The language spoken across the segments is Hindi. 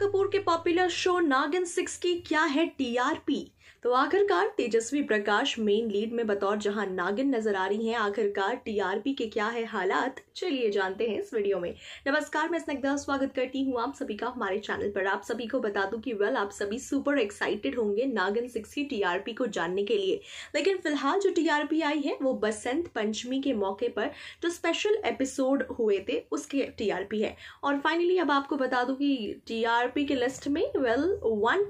कपूर के पॉपुलर शो नागिन सिक्स की क्या है टीआरपी तो आखिरकार तेजस्वी प्रकाश मेन लीड में बतौर जहां नागिन नजर आ रही हैं आखिरकार टीआरपी के क्या है हालात चलिए जानते हैं इस वीडियो में नमस्कार मैं स्नग्धा स्वागत करती हूं आप सभी का हमारे चैनल पर आप सभी को बता दूं कि वेल आप सभी सुपर एक्साइटेड होंगे नागिन सिक्स की टीआरपी को जानने के लिए लेकिन फिलहाल जो टीआरपी आई है वो बसंत पंचमी के मौके पर जो स्पेशल एपिसोड हुए थे उसके टीआरपी है और फाइनली अब आपको बता दूं कि टीआरपी के लिस्ट में वेल वन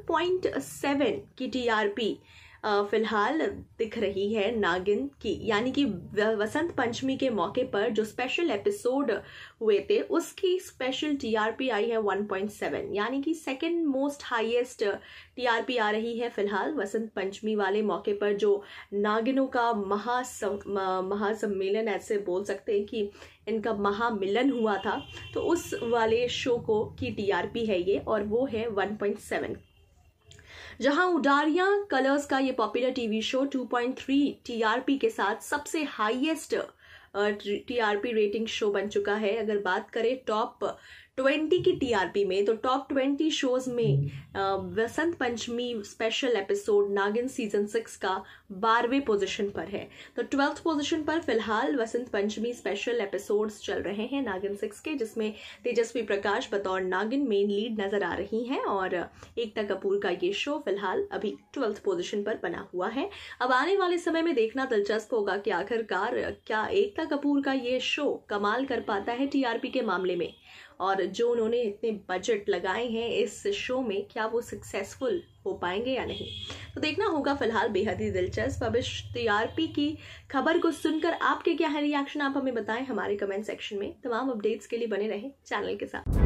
की टीआरपी पी फिलहाल दिख रही है नागिन की यानी कि वसंत पंचमी के मौके पर जो स्पेशल एपिसोड हुए थे उसकी स्पेशल टीआरपी आई है 1.7 यानी कि सेकंड मोस्ट हाईएस्ट टीआरपी आ रही है फिलहाल वसंत पंचमी वाले मौके पर जो नागिनों का महासम महासम्मेलन ऐसे बोल सकते हैं कि इनका महामिलन हुआ था तो उस वाले शो को की टीआरपी है ये और वो है वन जहां उडारिया कलर्स का ये पॉपुलर टीवी शो 2.3 टीआरपी के साथ सबसे हाईएस्ट टीआरपी रेटिंग शो बन चुका है अगर बात करें टॉप ट्वेंटी की टीआरपी में तो टॉप ट्वेंटी शोज में Vasant Panchami special episode Naagin season six का बारहवें पोजीशन पर है तो ट्वेल्थ पोजीशन पर फिलहाल वसंत पंचमी स्पेशल एपिसोड्स चल रहे हैं नागिन सिक्स के जिसमें तेजस्वी प्रकाश बतौर नागिन मेन लीड नजर आ रही हैं और एकता कपूर का ये शो फिलहाल अभी ट्वेल्थ पोजिशन पर बना हुआ है अब आने वाले समय में देखना दिलचस्प होगा कि आखिरकार क्या एकता कपूर का ये शो कमाल कर पाता है टीआरपी के मामले में और जो उन्होंने इतने बजट लगाए हैं इस शो में क्या वो सक्सेसफुल हो पाएंगे या नहीं तो देखना होगा फिलहाल बेहद ही दिलचस्प अब इस टीआरपी की खबर को सुनकर आपके क्या है रिएक्शन आप हमें बताएं हमारे कमेंट सेक्शन में तमाम अपडेट्स के लिए बने रहें चैनल के साथ